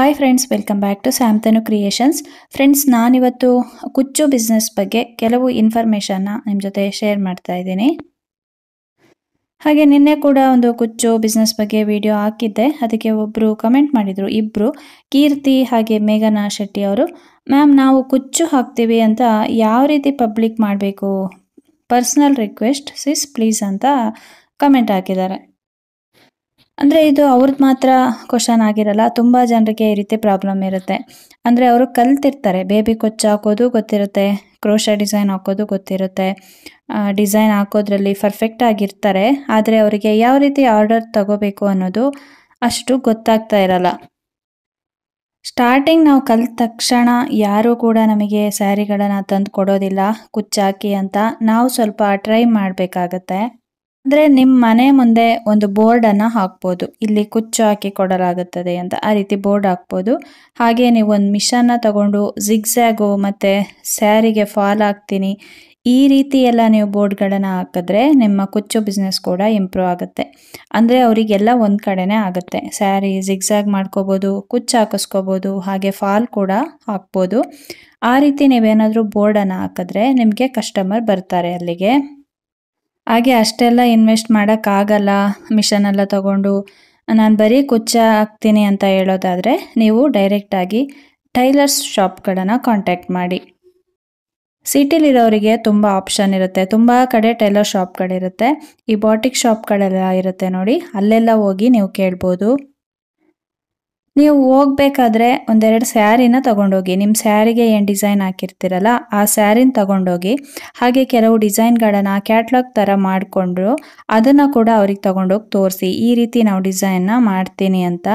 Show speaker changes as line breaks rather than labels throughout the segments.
hi friends welcome back to ಸ್ಯಾಮ್ತನು creations friends ನಾನಿವತ್ತು ಕುಚ್ಚು ಬಿಸ್ನೆಸ್ ಬಗ್ಗೆ ಕೆಲವು ಇನ್ಫಾರ್ಮೇಷನ್ನ ನಿಮ್ಮ ಜೊತೆ ಶೇರ್ ಮಾಡ್ತಾ ಇದ್ದೀನಿ ಹಾಗೆ ನಿನ್ನೆ ಕೂಡ ಒಂದು ಕುಚ್ಚು ಬಿಸ್ನೆಸ್ ಬಗ್ಗೆ ವಿಡಿಯೋ ಹಾಕಿದ್ದೆ ಅದಕ್ಕೆ ಒಬ್ಬರು ಕಮೆಂಟ್ ಮಾಡಿದರು ಇಬ್ಬರು ಕೀರ್ತಿ ಹಾಗೆ ಮೇಘನಾ ಶೆಟ್ಟಿ ಅವರು ಮ್ಯಾಮ್ ನಾವು ಕುಚ್ಚು ಹಾಕ್ತೀವಿ ಅಂತ ಯಾವ ರೀತಿ ಪಬ್ಲಿಕ್ ಮಾಡಬೇಕು ಪರ್ಸ್ನಲ್ ರಿಕ್ವೆಸ್ಟ್ ಸಿಸ್ ಪ್ಲೀಸ್ ಅಂತ ಕಮೆಂಟ್ ಹಾಕಿದ್ದಾರೆ ಅಂದರೆ ಇದು ಅವ್ರದ್ದು ಮಾತ್ರ ಕ್ವಶನ್ ಆಗಿರಲ್ಲ ತುಂಬ ಜನರಿಗೆ ಈ ರೀತಿ ಪ್ರಾಬ್ಲಮ್ ಇರುತ್ತೆ ಅಂದರೆ ಅವರು ಕಲ್ತಿರ್ತಾರೆ ಬೇಬಿ ಕೊಚ್ಚು ಹಾಕೋದು ಗೊತ್ತಿರುತ್ತೆ ಕ್ರೋಶ ಡಿಸೈನ್ ಹಾಕೋದು ಗೊತ್ತಿರುತ್ತೆ ಡಿಸೈನ್ ಹಾಕೋದ್ರಲ್ಲಿ ಪರ್ಫೆಕ್ಟ್ ಆಗಿರ್ತಾರೆ ಆದರೆ ಅವರಿಗೆ ಯಾವ ರೀತಿ ಆರ್ಡರ್ ತಗೋಬೇಕು ಅನ್ನೋದು ಅಷ್ಟು ಗೊತ್ತಾಗ್ತಾ ಇರಲ್ಲ ಸ್ಟಾರ್ಟಿಂಗ್ ನಾವು ಕಲ್ತ ತಕ್ಷಣ ಯಾರೂ ಕೂಡ ನಮಗೆ ಸ್ಯಾರಿಗಳನ್ನು ತಂದು ಕೊಡೋದಿಲ್ಲ ಕುಚ್ಚಾಕಿ ಅಂತ ನಾವು ಸ್ವಲ್ಪ ಟ್ರೈ ಮಾಡಬೇಕಾಗತ್ತೆ ಅಂದರೆ ನಿಮ್ಮ ಮನೆ ಮುಂದೆ ಒಂದು ಬೋರ್ಡನ್ನು ಹಾಕ್ಬೋದು ಇಲ್ಲಿ ಕುಚ್ಚು ಹಾಕಿ ಕೊಡಲಾಗುತ್ತದೆ ಅಂತ ಆ ರೀತಿ ಬೋರ್ಡ್ ಹಾಕ್ಬೋದು ಹಾಗೆ ನೀವು ಒಂದು ಮಿಷನ್ನ ತಗೊಂಡು ಝಿಗ್ಝ್ಯಾಗು ಮತ್ತು ಸ್ಯಾರಿಗೆ ಫಾಲ್ ಹಾಕ್ತೀನಿ ಈ ರೀತಿ ಎಲ್ಲ ನೀವು ಬೋರ್ಡ್ಗಳನ್ನು ಹಾಕಿದ್ರೆ ನಿಮ್ಮ ಕುಚ್ಚು ಬಿಸ್ನೆಸ್ ಕೂಡ ಇಂಪ್ರೂವ್ ಆಗುತ್ತೆ ಅಂದರೆ ಅವರಿಗೆಲ್ಲ ಒಂದು ಕಡೆನೇ ಆಗುತ್ತೆ ಸ್ಯಾರಿ ಜಿಗ್ಝ್ಯಾಗ್ ಮಾಡ್ಕೋಬೋದು ಕುಚ್ಚು ಹಾಕಿಸ್ಕೋಬೋದು ಹಾಗೆ ಫಾಲ್ ಕೂಡ ಹಾಕ್ಬೋದು ಆ ರೀತಿ ನೀವೇನಾದರೂ ಬೋರ್ಡನ್ನು ಹಾಕಿದ್ರೆ ನಿಮಗೆ ಕಸ್ಟಮರ್ ಬರ್ತಾರೆ ಅಲ್ಲಿಗೆ ಹಾಗೆ ಅಷ್ಟೆಲ್ಲ ಇನ್ವೆಸ್ಟ್ ಮಾಡೋಕ್ಕಾಗಲ್ಲ ಎಲ್ಲ ತಗೊಂಡು ನಾನು ಬರೀ ಕುಚ್ಚ ಹಾಕ್ತೀನಿ ಅಂತ ಹೇಳೋದಾದರೆ ನೀವು ಡೈರೆಕ್ಟಾಗಿ ಟೈಲರ್ಸ್ ಶಾಪ್ಗಳನ್ನು ಕಾಂಟ್ಯಾಕ್ಟ್ ಮಾಡಿ ಸಿಟಿಲಿರೋರಿಗೆ ತುಂಬ ಆಪ್ಷನ್ ಇರುತ್ತೆ ತುಂಬ ಕಡೆ ಟೈಲರ್ ಶಾಪ್ಗಳಿರುತ್ತೆ ಈ ಬಾಟಿಕ್ ಶಾಪ್ಗಳೆಲ್ಲ ಇರುತ್ತೆ ನೋಡಿ ಅಲ್ಲೆಲ್ಲ ಹೋಗಿ ನೀವು ಕೇಳ್ಬೋದು ನೀವು ಹೋಗ್ಬೇಕಾದ್ರೆ ಒಂದೆರಡು ಸ್ಯಾರಿನ ತಗೊಂಡೋಗಿ ನಿಮ್ಮ ಸ್ಯಾರಿಗೆ ಏನು ಡಿಸೈನ್ ಹಾಕಿರ್ತೀರಲ್ಲ ಆ ಸ್ಯಾರಿನ ತಗೊಂಡೋಗಿ ಹಾಗೆ ಕೆಲವು ಡಿಸೈನ್ಗಳನ್ನು ಕ್ಯಾಟ್ಲಾಗ್ ಥರ ಮಾಡಿಕೊಂಡ್ರು ಅದನ್ನು ಕೂಡ ಅವ್ರಿಗೆ ತೊಗೊಂಡೋಗಿ ತೋರಿಸಿ ಈ ರೀತಿ ನಾವು ಡಿಸೈನ್ನ ಮಾಡ್ತೀನಿ ಅಂತ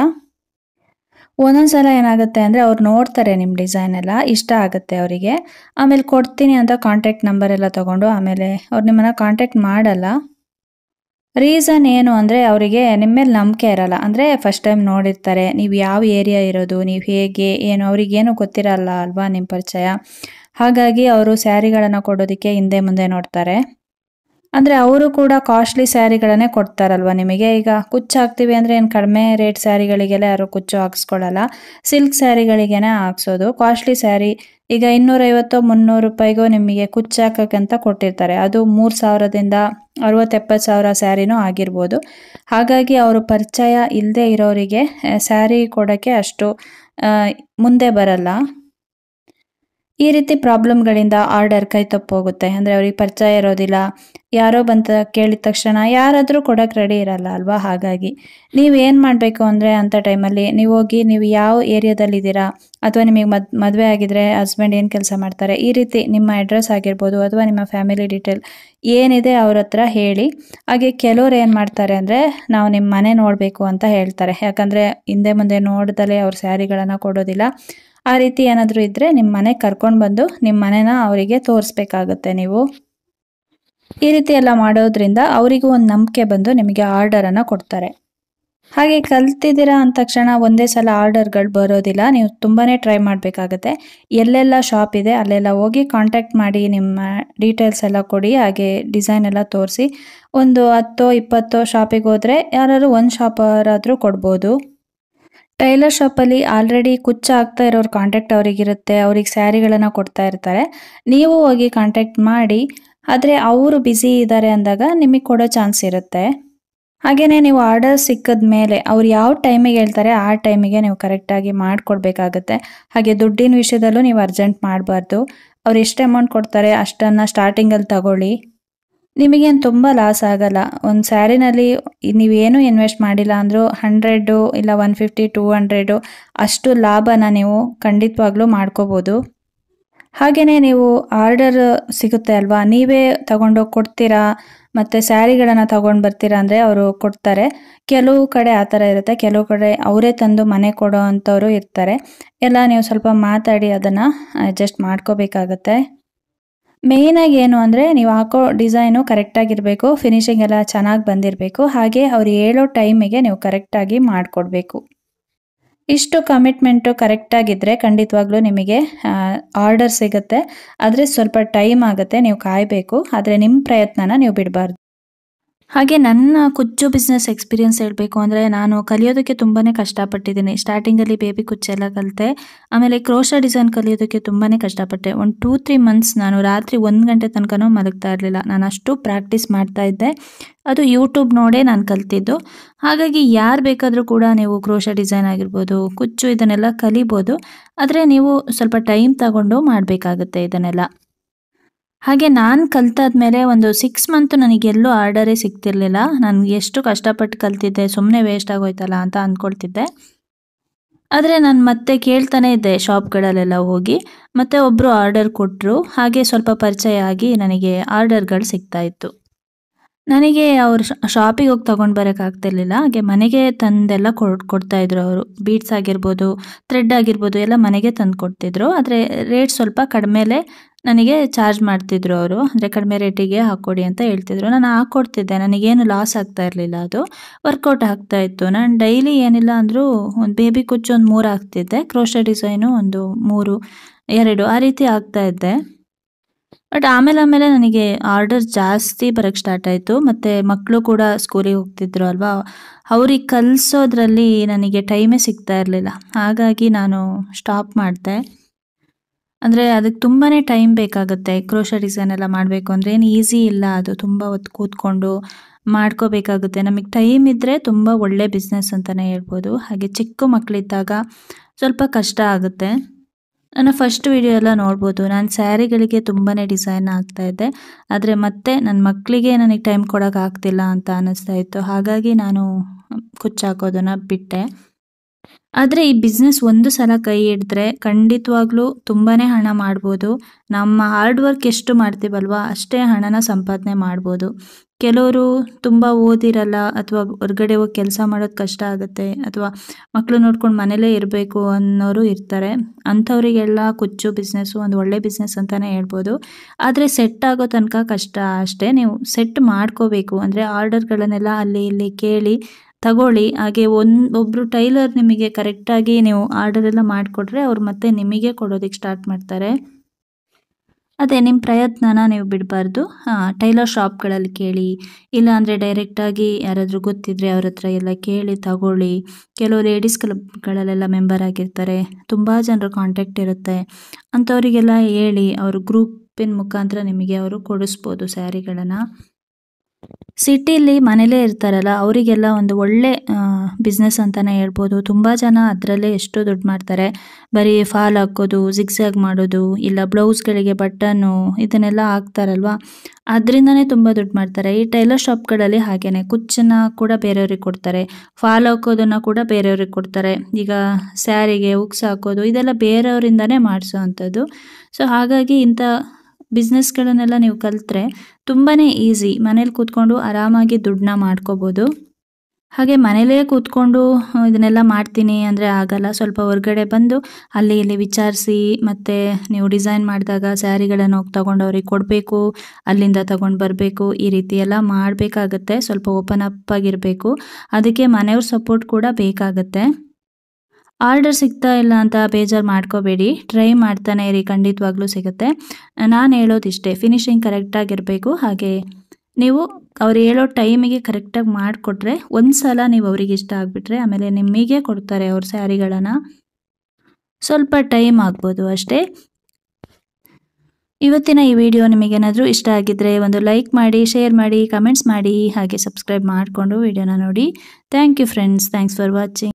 ಒಂದೊಂದು ಸಲ ಏನಾಗುತ್ತೆ ಅಂದರೆ ಅವ್ರು ನೋಡ್ತಾರೆ ನಿಮ್ಮ ಡಿಸೈನ್ ಎಲ್ಲ ಇಷ್ಟ ಆಗುತ್ತೆ ಅವರಿಗೆ ಆಮೇಲೆ ಕೊಡ್ತೀನಿ ಅಂತ ಕಾಂಟ್ಯಾಕ್ಟ್ ನಂಬರೆಲ್ಲ ತಗೊಂಡು ಆಮೇಲೆ ಅವ್ರು ನಿಮ್ಮನ್ನು ಕಾಂಟ್ಯಾಕ್ಟ್ ಮಾಡಲ್ಲ ರೀಸನ್ ಏನು ಅಂದರೆ ಅವರಿಗೆ ನಿಮ್ಮ ಮೇಲೆ ನಂಬಿಕೆ ಇರಲ್ಲ ಅಂದರೆ ಫಸ್ಟ್ ಟೈಮ್ ನೋಡಿರ್ತಾರೆ ನೀವು ಯಾವ ಏರಿಯಾ ಇರೋದು ನೀವು ಹೇಗೆ ಏನು ಅವರಿಗೇನು ಗೊತ್ತಿರಲ್ಲ ಅಲ್ವಾ ನಿಮ್ಮ ಪರಿಚಯ ಹಾಗಾಗಿ ಅವರು ಸ್ಯಾರಿಗಳನ್ನು ಕೊಡೋದಕ್ಕೆ ಹಿಂದೆ ಮುಂದೆ ನೋಡ್ತಾರೆ ಅಂದರೆ ಅವರು ಕೂಡ ಕಾಸ್ಟ್ಲಿ ಸ್ಯಾರಿಗಳನ್ನೇ ಕೊಡ್ತಾರಲ್ವ ನಿಮಗೆ ಈಗ ಕುಚ್ಚು ಹಾಕ್ತೀವಿ ಅಂದರೆ ಏನು ಕಡಿಮೆ ರೇಟ್ ಸ್ಯಾರಿಗಳಿಗೆಲ್ಲ ಯಾರು ಕುಚ್ಚು ಹಾಕ್ಸ್ಕೊಳ್ಳಲ್ಲ ಸಿಲ್ಕ್ ಸ್ಯಾರಿಗಳಿಗೇನೆ ಹಾಕ್ಸೋದು ಕಾಸ್ಟ್ಲಿ ಸ್ಯಾರಿ ಈಗ ಇನ್ನೂರೈವತ್ತು ಮುನ್ನೂರು ರೂಪಾಯಿಗೂ ನಿಮಗೆ ಕುಚ್ಚು ಅಂತ ಕೊಟ್ಟಿರ್ತಾರೆ ಅದು ಮೂರು ಸಾವಿರದಿಂದ ಅರವತ್ತೆಪ್ಪತ್ತು ಸಾವಿರ ಸ್ಯಾರಿನೂ ಆಗಿರ್ಬೋದು ಹಾಗಾಗಿ ಅವರು ಪರಿಚಯ ಇಲ್ಲದೆ ಇರೋರಿಗೆ ಸ್ಯಾರಿ ಕೊಡೋಕ್ಕೆ ಅಷ್ಟು ಮುಂದೆ ಬರಲ್ಲ ಈ ರೀತಿ ಪ್ರಾಬ್ಲಮ್ಗಳಿಂದ ಆರ್ಡರ್ ಕೈ ತಪ್ಪೋಗುತ್ತೆ ಅಂದರೆ ಅವ್ರಿಗೆ ಪರಿಚಯ ಇರೋದಿಲ್ಲ ಯಾರೋ ಬಂತ ಕೇಳಿದ ತಕ್ಷಣ ಯಾರಾದರೂ ಕೊಡೋಕ್ಕೆ ರೆಡಿ ಇರಲ್ಲ ಅಲ್ವಾ ಹಾಗಾಗಿ ನೀವು ಏನು ಮಾಡಬೇಕು ಅಂದರೆ ಅಂಥ ಟೈಮಲ್ಲಿ ನೀವು ಹೋಗಿ ನೀವು ಯಾವ ಏರಿಯಾದಲ್ಲಿದ್ದೀರಾ ಅಥವಾ ನಿಮಗೆ ಮದ್ ಮದುವೆ ಆಗಿದ್ರೆ ಹಸ್ಬೆಂಡ್ ಏನು ಕೆಲಸ ಮಾಡ್ತಾರೆ ಈ ರೀತಿ ನಿಮ್ಮ ಅಡ್ರೆಸ್ ಆಗಿರ್ಬೋದು ಅಥವಾ ನಿಮ್ಮ ಫ್ಯಾಮಿಲಿ ಡೀಟೇಲ್ ಏನಿದೆ ಅವ್ರ ಹತ್ರ ಹೇಳಿ ಹಾಗೆ ಕೆಲವ್ರು ಏನು ಮಾಡ್ತಾರೆ ಅಂದರೆ ನಾವು ನಿಮ್ಮ ಮನೆ ನೋಡಬೇಕು ಅಂತ ಹೇಳ್ತಾರೆ ಯಾಕಂದರೆ ಹಿಂದೆ ಮುಂದೆ ನೋಡ್ದಲೇ ಅವ್ರ ಸ್ಯಾರಿಗಳನ್ನು ಕೊಡೋದಿಲ್ಲ ಆ ರೀತಿ ಏನಾದರೂ ಇದ್ದರೆ ನಿಮ್ಮ ಮನೆಗೆ ಕರ್ಕೊಂಡು ಬಂದು ನಿಮ್ಮ ಮನೇನ ಅವರಿಗೆ ತೋರಿಸ್ಬೇಕಾಗುತ್ತೆ ನೀವು ಈ ರೀತಿ ಎಲ್ಲ ಮಾಡೋದ್ರಿಂದ ಅವರಿಗೂ ಒಂದು ನಂಬಿಕೆ ಬಂದು ನಿಮಗೆ ಆರ್ಡರನ್ನು ಕೊಡ್ತಾರೆ ಹಾಗೆ ಕಲ್ತಿದ್ದೀರಾ ಅಂದ ತಕ್ಷಣ ಒಂದೇ ಸಲ ಆರ್ಡರ್ಗಳು ಬರೋದಿಲ್ಲ ನೀವು ತುಂಬಾ ಟ್ರೈ ಮಾಡಬೇಕಾಗತ್ತೆ ಎಲ್ಲೆಲ್ಲ ಶಾಪ್ ಇದೆ ಅಲ್ಲೆಲ್ಲ ಹೋಗಿ ಕಾಂಟ್ಯಾಕ್ಟ್ ಮಾಡಿ ನಿಮ್ಮ ಡೀಟೇಲ್ಸ್ ಎಲ್ಲ ಕೊಡಿ ಹಾಗೆ ಡಿಸೈನ್ ಎಲ್ಲ ತೋರಿಸಿ ಒಂದು ಹತ್ತೋ ಇಪ್ಪತ್ತೋ ಶಾಪಿಗೆ ಹೋದರೆ ಯಾರಾದ್ರೂ ಒಂದು ಶಾಪರಾದರೂ ಕೊಡ್ಬೋದು ಟೈಲರ್ ಶಾಪಲ್ಲಿ ಆಲ್ರೆಡಿ ಕುಚ್ಚ ಆಗ್ತಾ ಇರೋರು ಕಾಂಟ್ಯಾಕ್ಟ್ ಅವರಿಗಿರುತ್ತೆ ಅವ್ರಿಗೆ ಸ್ಯಾರಿಗಳನ್ನು ಕೊಡ್ತಾ ಇರ್ತಾರೆ ನೀವು ಹೋಗಿ ಕಾಂಟ್ಯಾಕ್ಟ್ ಮಾಡಿ ಆದರೆ ಅವರು ಬ್ಯುಸಿ ಇದ್ದಾರೆ ಅಂದಾಗ ನಿಮಗೆ ಕೊಡೋ ಚಾನ್ಸ್ ಇರುತ್ತೆ ಹಾಗೆಯೇ ನೀವು ಆರ್ಡರ್ ಸಿಕ್ಕಿದ ಮೇಲೆ ಅವ್ರು ಯಾವ ಟೈಮಿಗೆ ಹೇಳ್ತಾರೆ ಆ ಟೈಮಿಗೆ ನೀವು ಕರೆಕ್ಟಾಗಿ ಮಾಡಿಕೊಡ್ಬೇಕಾಗತ್ತೆ ಹಾಗೆ ದುಡ್ಡಿನ ವಿಷಯದಲ್ಲೂ ನೀವು ಅರ್ಜೆಂಟ್ ಮಾಡಬಾರ್ದು ಅವ್ರು ಎಷ್ಟು ಅಮೌಂಟ್ ಕೊಡ್ತಾರೆ ಅಷ್ಟನ್ನು ಸ್ಟಾರ್ಟಿಂಗಲ್ಲಿ ತಗೊಳ್ಳಿ ನಿಮಗೇನು ತುಂಬ ಲಾಸ್ ಆಗಲ್ಲ ಒಂದು ಸ್ಯಾರಿನಲ್ಲಿ ನೀವೇನು ಇನ್ವೆಸ್ಟ್ ಮಾಡಿಲ್ಲ ಅಂದರೂ ಹಂಡ್ರೆಡು ಇಲ್ಲ ಒನ್ ಫಿಫ್ಟಿ ಟೂ ಹಂಡ್ರೆಡು ಅಷ್ಟು ಲಾಭನ ನೀವು ಖಂಡಿತವಾಗ್ಲೂ ಮಾಡ್ಕೋಬೋದು ಹಾಗೆಯೇ ನೀವು ಆರ್ಡರ್ ಸಿಗುತ್ತೆ ಅಲ್ವಾ ನೀವೇ ತಗೊಂಡೋಗಿ ಕೊಡ್ತೀರಾ ಮತ್ತು ಸ್ಯಾರಿಗಳನ್ನು ತಗೊಂಡು ಬರ್ತೀರಾ ಅಂದರೆ ಅವರು ಕೊಡ್ತಾರೆ ಕೆಲವು ಕಡೆ ಆ ಥರ ಇರುತ್ತೆ ಕೆಲವು ಕಡೆ ಅವರೇ ತಂದು ಮನೆ ಕೊಡೋ ಅಂಥವರು ಇರ್ತಾರೆ ಎಲ್ಲ ನೀವು ಸ್ವಲ್ಪ ಮಾತಾಡಿ ಅದನ್ನು ಅಡ್ಜಸ್ಟ್ ಮಾಡ್ಕೋಬೇಕಾಗತ್ತೆ ಮೇಯ್ನಾಗಿ ಏನು ಅಂದರೆ ನೀವು ಹಾಕೋ ಡಿಸೈನು ಕರೆಕ್ಟಾಗಿರಬೇಕು ಫಿನಿಷಿಂಗ್ ಎಲ್ಲ ಚೆನ್ನಾಗಿ ಬಂದಿರಬೇಕು ಹಾಗೆ ಅವ್ರು ಹೇಳೋ ಟೈಮಿಗೆ ನೀವು ಕರೆಕ್ಟಾಗಿ ಮಾಡಿಕೊಡ್ಬೇಕು ಇಷ್ಟು ಕಮಿಟ್ಮೆಂಟು ಕರೆಕ್ಟಾಗಿದ್ದರೆ ಖಂಡಿತವಾಗ್ಲೂ ನಿಮಗೆ ಆರ್ಡರ್ ಸಿಗುತ್ತೆ ಆದರೆ ಸ್ವಲ್ಪ ಟೈಮ್ ಆಗುತ್ತೆ ನೀವು ಕಾಯಬೇಕು ಆದರೆ ನಿಮ್ಮ ಪ್ರಯತ್ನನ ನೀವು ಬಿಡಬಾರ್ದು ಹಾಗೆ ನನ್ನ ಕುಚ್ಚು ಬಿಸ್ನೆಸ್ ಎಕ್ಸ್ಪೀರಿಯನ್ಸ್ ಹೇಳಬೇಕು ಅಂದರೆ ನಾನು ಕಲಿಯೋದಕ್ಕೆ ತುಂಬಾ ಕಷ್ಟಪಟ್ಟಿದ್ದೀನಿ ಸ್ಟಾರ್ಟಿಂಗಲ್ಲಿ ಬೇಬಿ ಕುಚ್ಚೆಲ್ಲ ಕಲಿತೆ ಆಮೇಲೆ ಕ್ರೋಶ ಡಿಸೈನ್ ಕಲಿಯೋದಕ್ಕೆ ತುಂಬಾ ಕಷ್ಟಪಟ್ಟೆ ಒಂದು ಟೂ ತ್ರೀ ಮಂತ್ಸ್ ನಾನು ರಾತ್ರಿ ಒಂದು ಗಂಟೆ ತನಕನೂ ಮಲಗ್ತಾ ಇರಲಿಲ್ಲ ನಾನು ಅಷ್ಟು ಪ್ರಾಕ್ಟೀಸ್ ಮಾಡ್ತಾ ಇದ್ದೆ ಅದು ಯೂಟ್ಯೂಬ್ ನೋಡೇ ನಾನು ಕಲ್ತಿದ್ದು ಹಾಗಾಗಿ ಯಾರು ಬೇಕಾದರೂ ಕೂಡ ನೀವು ಕ್ರೋಶ ಡಿಸೈನ್ ಆಗಿರ್ಬೋದು ಕುಚ್ಚು ಇದನ್ನೆಲ್ಲ ಕಲಿಬೋದು ಆದರೆ ನೀವು ಸ್ವಲ್ಪ ಟೈಮ್ ತಗೊಂಡು ಮಾಡಬೇಕಾಗುತ್ತೆ ಇದನ್ನೆಲ್ಲ ಹಾಗೆ ನಾನು ಕಲ್ತಾದ್ಮೇಲೆ ಒಂದು ಸಿಕ್ಸ್ ಮಂತು ನನಗೆಲ್ಲೂ ಆರ್ಡರೇ ಸಿಗ್ತಿರ್ಲಿಲ್ಲ ನನಗೆ ಎಷ್ಟು ಕಷ್ಟಪಟ್ಟು ಕಲ್ತಿದ್ದೆ ಸುಮ್ಮನೆ ವೇಸ್ಟ್ ಆಗೋಯ್ತಲ್ಲ ಅಂತ ಅಂದ್ಕೊಳ್ತಿದ್ದೆ ಆದರೆ ನಾನು ಮತ್ತೆ ಕೇಳ್ತಾನೆ ಇದ್ದೆ ಶಾಪ್ಗಳಲ್ಲೆಲ್ಲ ಹೋಗಿ ಮತ್ತೆ ಒಬ್ಬರು ಆರ್ಡರ್ ಕೊಟ್ಟರು ಹಾಗೆ ಸ್ವಲ್ಪ ಪರಿಚಯ ಆಗಿ ನನಗೆ ಆರ್ಡರ್ಗಳು ಸಿಗ್ತಾ ಇತ್ತು ನನಗೆ ಅವ್ರ ಶಾಪಿಗೆ ಹೋಗಿ ತೊಗೊಂಡು ಬರೋಕ್ಕಾಗ್ತಿರ್ಲಿಲ್ಲ ಹಾಗೆ ಮನೆಗೆ ತಂದೆಲ್ಲ ಕೊಡ್ ಇದ್ರು ಅವರು ಬೀಟ್ಸ್ ಆಗಿರ್ಬೋದು ಥ್ರೆಡ್ ಆಗಿರ್ಬೋದು ಎಲ್ಲ ಮನೆಗೆ ತಂದು ಕೊಡ್ತಿದ್ರು ಆದರೆ ರೇಟ್ ಸ್ವಲ್ಪ ಕಡಿಮೆಲೆ ನನಗೆ ಚಾರ್ಜ್ ಮಾಡ್ತಿದ್ರು ಅವರು ಅಂದರೆ ಕಡಿಮೆ ರೇಟಿಗೆ ಹಾಕ್ಕೊಡಿ ಅಂತ ಹೇಳ್ತಿದ್ರು ನಾನು ಹಾಕ್ಕೊಡ್ತಿದ್ದೆ ನನಗೇನು ಲಾಸ್ ಆಗ್ತಾ ಇರಲಿಲ್ಲ ಅದು ವರ್ಕೌಟ್ ಆಗ್ತಾ ಇತ್ತು ನಾನು ಡೈಲಿ ಏನಿಲ್ಲ ಅಂದರೂ ಒಂದು ಬೇಬಿ ಕುಚ್ಚು ಒಂದು ಮೂರು ಹಾಕ್ತಿದ್ದೆ ಕ್ರೋಶ ಡಿಸೈನು ಒಂದು ಮೂರು ಎರಡು ಆ ರೀತಿ ಆಗ್ತಾ ಇದ್ದೆ ಬಟ್ ಆಮೇಲೆ ಆಮೇಲೆ ನನಗೆ ಆರ್ಡರ್ ಜಾಸ್ತಿ ಬರೋಕ್ಕೆ ಸ್ಟಾರ್ಟ್ ಆಯಿತು ಮತ್ತು ಮಕ್ಕಳು ಕೂಡ ಸ್ಕೂಲಿಗೆ ಹೋಗ್ತಿದ್ರು ಅಲ್ವಾ ಅವ್ರಿಗೆ ಕಲಿಸೋದ್ರಲ್ಲಿ ನನಗೆ ಟೈಮೇ ಸಿಗ್ತಾ ಇರಲಿಲ್ಲ ಹಾಗಾಗಿ ನಾನು ಸ್ಟಾಪ್ ಮಾಡಿದೆ ಅಂದರೆ ಅದಕ್ಕೆ ತುಂಬಾ ಟೈಮ್ ಬೇಕಾಗುತ್ತೆ ಕ್ರೋಶ ಡಿಸೈನ್ ಎಲ್ಲ ಮಾಡಬೇಕು ಅಂದರೆ ಏನು ಈಸಿ ಇಲ್ಲ ಅದು ತುಂಬ ಹೊತ್ತು ಕೂತ್ಕೊಂಡು ಮಾಡ್ಕೋಬೇಕಾಗುತ್ತೆ ನಮಗೆ ಟೈಮ್ ಇದ್ದರೆ ತುಂಬ ಒಳ್ಳೆ ಬಿಸ್ನೆಸ್ ಅಂತಲೇ ಹೇಳ್ಬೋದು ಹಾಗೆ ಚಿಕ್ಕ ಮಕ್ಕಳಿದ್ದಾಗ ಸ್ವಲ್ಪ ಕಷ್ಟ ಆಗುತ್ತೆ ನಾನು ಫಸ್ಟ್ ವಿಡಿಯೋ ಎಲ್ಲ ನೋಡ್ಬೋದು ನಾನು ಸ್ಯಾರಿಗಳಿಗೆ ತುಂಬಾ ಡಿಸೈನ್ ಇದ್ದೆ ಆದರೆ ಮತ್ತೆ ನನ್ನ ಮಕ್ಕಳಿಗೆ ನನಗೆ ಟೈಮ್ ಕೊಡೋಕ್ಕಾಗ್ತಿಲ್ಲ ಅಂತ ಅನ್ನಿಸ್ತಾ ಇತ್ತು ಹಾಗಾಗಿ ನಾನು ಕುಚ್ಚಾಕೋದನ್ನು ಬಿಟ್ಟೆ ಆದರೆ ಈ ಬಿಸ್ನೆಸ್ ಒಂದು ಸಲ ಕೈ ಹಿಡಿದ್ರೆ ಖಂಡಿತವಾಗ್ಲೂ ತುಂಬಾ ಹಣ ಮಾಡ್ಬೋದು ನಮ್ಮ ಹಾರ್ಡ್ ವರ್ಕ್ ಎಷ್ಟು ಮಾಡ್ತೀವಲ್ವಾ ಅಷ್ಟೇ ಹಣನ ಸಂಪಾದನೆ ಮಾಡ್ಬೋದು ಕೆಲವರು ತುಂಬ ಓದಿರಲ್ಲ ಅಥವಾ ಹೊರಗಡೆ ಹೋಗಿ ಕೆಲಸ ಮಾಡೋದು ಕಷ್ಟ ಆಗುತ್ತೆ ಅಥವಾ ಮಕ್ಕಳು ನೋಡ್ಕೊಂಡು ಮನೇಲೇ ಇರಬೇಕು ಅನ್ನೋರು ಇರ್ತಾರೆ ಅಂಥವರಿಗೆಲ್ಲ ಕುಚ್ಚು ಬಿಸ್ನೆಸ್ಸು ಒಂದು ಒಳ್ಳೆ ಬಿಸ್ನೆಸ್ ಅಂತಲೇ ಹೇಳ್ಬೋದು ಆದರೆ ಸೆಟ್ ಆಗೋ ತನಕ ಕಷ್ಟ ಅಷ್ಟೇ ನೀವು ಸೆಟ್ ಮಾಡ್ಕೋಬೇಕು ಅಂದರೆ ಆರ್ಡರ್ಗಳನ್ನೆಲ್ಲ ಅಲ್ಲಿ ಇಲ್ಲಿ ಕೇಳಿ ತಗೊಳ್ಳಿ ಹಾಗೆ ಒಂದು ಒಬ್ಬರು ಟೈಲರ್ ನಿಮಗೆ ಕರೆಕ್ಟಾಗಿ ನೀವು ಆರ್ಡರ್ ಎಲ್ಲ ಮಾಡಿಕೊಟ್ರೆ ಅವ್ರು ಮತ್ತೆ ನಿಮಗೆ ಕೊಡೋದಕ್ಕೆ ಸ್ಟಾರ್ಟ್ ಮಾಡ್ತಾರೆ ಅದೇ ನಿಮ್ಮ ಪ್ರಯತ್ನನ ನೀವು ಬಿಡಬಾರ್ದು ಟೈಲರ್ ಶಾಪ್ಗಳಲ್ಲಿ ಕೇಳಿ ಇಲ್ಲಾಂದರೆ ಡೈರೆಕ್ಟಾಗಿ ಯಾರಾದರೂ ಗೊತ್ತಿದ್ದರೆ ಅವ್ರ ಹತ್ರ ಎಲ್ಲ ಕೇಳಿ ತಗೊಳ್ಳಿ ಕೆಲವು ಲೇಡೀಸ್ ಕ್ಲಬ್ಗಳಲ್ಲೆಲ್ಲ ಮೆಂಬರ್ ಆಗಿರ್ತಾರೆ ತುಂಬ ಜನರ ಕಾಂಟ್ಯಾಕ್ಟ್ ಇರುತ್ತೆ ಅಂಥವರಿಗೆಲ್ಲ ಹೇಳಿ ಅವರು ಗ್ರೂಪಿನ ಮುಖಾಂತರ ನಿಮಗೆ ಅವರು ಕೊಡಿಸ್ಬೋದು ಸ್ಯಾರಿಗಳನ್ನು ಸಿಟಿಲಿ ಮನೇಲೇ ಇರ್ತಾರಲ್ಲ ಅವರಿಗೆಲ್ಲ ಒಂದು ಒಳ್ಳೆ ಬಿಸ್ನೆಸ್ ಅಂತಲೇ ಹೇಳ್ಬೋದು ತುಂಬ ಜನ ಅದರಲ್ಲೇ ಎಷ್ಟೋ ದುಡ್ಡು ಮಾಡ್ತಾರೆ ಬರೀ ಫಾಲ್ ಹಾಕೋದು ಜಿಗ್ಸಾಗ್ ಮಾಡೋದು ಇಲ್ಲ ಬ್ಲೌಸ್ಗಳಿಗೆ ಬಟನ್ನು ಇದನ್ನೆಲ್ಲ ಹಾಕ್ತಾರಲ್ವ ಅದರಿಂದನೇ ತುಂಬ ದುಡ್ಡು ಮಾಡ್ತಾರೆ ಈ ಟೈಲರ್ ಶಾಪ್ಗಳಲ್ಲಿ ಹಾಗೇ ಕುಚ್ಚನ್ನು ಕೂಡ ಬೇರೆಯವ್ರಿಗೆ ಕೊಡ್ತಾರೆ ಫಾಲ್ ಹಾಕೋದನ್ನು ಕೂಡ ಬೇರೆಯವ್ರಿಗೆ ಕೊಡ್ತಾರೆ ಈಗ ಸ್ಯಾರಿಗೆ ಉಕ್ಸ್ ಹಾಕೋದು ಇದೆಲ್ಲ ಬೇರೆಯವರಿಂದನೇ ಮಾಡಿಸೋ ಅಂಥದ್ದು ಸೊ ಹಾಗಾಗಿ ಇಂಥ ಬಿಸ್ನೆಸ್ಗಳನ್ನೆಲ್ಲ ನೀವು ಕಲಿತ್ರೆ ತುಂಬಾ ಈಸಿ ಮನೇಲಿ ಕೂತ್ಕೊಂಡು ಆರಾಮಾಗಿ ದುಡ್ಡನ್ನ ಮಾಡ್ಕೋಬೋದು ಹಾಗೆ ಮನೇಲೇ ಕೂತ್ಕೊಂಡು ಇದನ್ನೆಲ್ಲ ಮಾಡ್ತೀನಿ ಅಂದರೆ ಆಗಲ್ಲ ಸ್ವಲ್ಪ ಹೊರಗಡೆ ಬಂದು ಅಲ್ಲಿ ಇಲ್ಲಿ ವಿಚಾರಿಸಿ ಮತ್ತು ನೀವು ಡಿಸೈನ್ ಮಾಡಿದಾಗ ಸ್ಯಾರಿಗಳನ್ನು ಹೋಗಿ ತೊಗೊಂಡು ಅವ್ರಿಗೆ ಕೊಡಬೇಕು ಅಲ್ಲಿಂದ ತೊಗೊಂಡು ಬರಬೇಕು ಈ ರೀತಿ ಎಲ್ಲ ಮಾಡಬೇಕಾಗತ್ತೆ ಸ್ವಲ್ಪ ಓಪನ್ ಅಪ್ ಆಗಿರಬೇಕು ಅದಕ್ಕೆ ಮನೆಯವ್ರ ಸಪೋರ್ಟ್ ಕೂಡ ಬೇಕಾಗತ್ತೆ ಆರ್ಡರ್ ಸಿಗ್ತಾ ಇಲ್ಲ ಅಂತ ಬೇಜಾರು ಮಾಡ್ಕೋಬೇಡಿ ಟ್ರೈ ಮಾಡ್ತಾನೆ ಇರಿ ಖಂಡಿತವಾಗ್ಲೂ ಸಿಗುತ್ತೆ ನಾನು ಹೇಳೋದು ಹೇಳೋದಿಷ್ಟೇ ಫಿನಿಷಿಂಗ್ ಕರೆಕ್ಟಾಗಿರಬೇಕು ಹಾಗೆ ನೀವು ಅವ್ರು ಹೇಳೋ ಟೈಮಿಗೆ ಕರೆಕ್ಟಾಗಿ ಮಾಡಿಕೊಟ್ರೆ ಒಂದು ಸಲ ನೀವು ಅವ್ರಿಗೆ ಇಷ್ಟ ಆಗಿಬಿಟ್ರೆ ಆಮೇಲೆ ನಿಮಗೆ ಕೊಡ್ತಾರೆ ಅವ್ರ ಸ್ಯಾರಿಗಳನ್ನು ಸ್ವಲ್ಪ ಟೈಮ್ ಆಗ್ಬೋದು ಅಷ್ಟೇ ಇವತ್ತಿನ ಈ ವಿಡಿಯೋ ನಿಮಗೇನಾದರೂ ಇಷ್ಟ ಆಗಿದ್ದರೆ ಒಂದು ಲೈಕ್ ಮಾಡಿ ಶೇರ್ ಮಾಡಿ ಕಮೆಂಟ್ಸ್ ಮಾಡಿ ಹಾಗೆ ಸಬ್ಸ್ಕ್ರೈಬ್ ಮಾಡಿಕೊಂಡು ವಿಡಿಯೋನ ನೋಡಿ thank you friends thanks for watching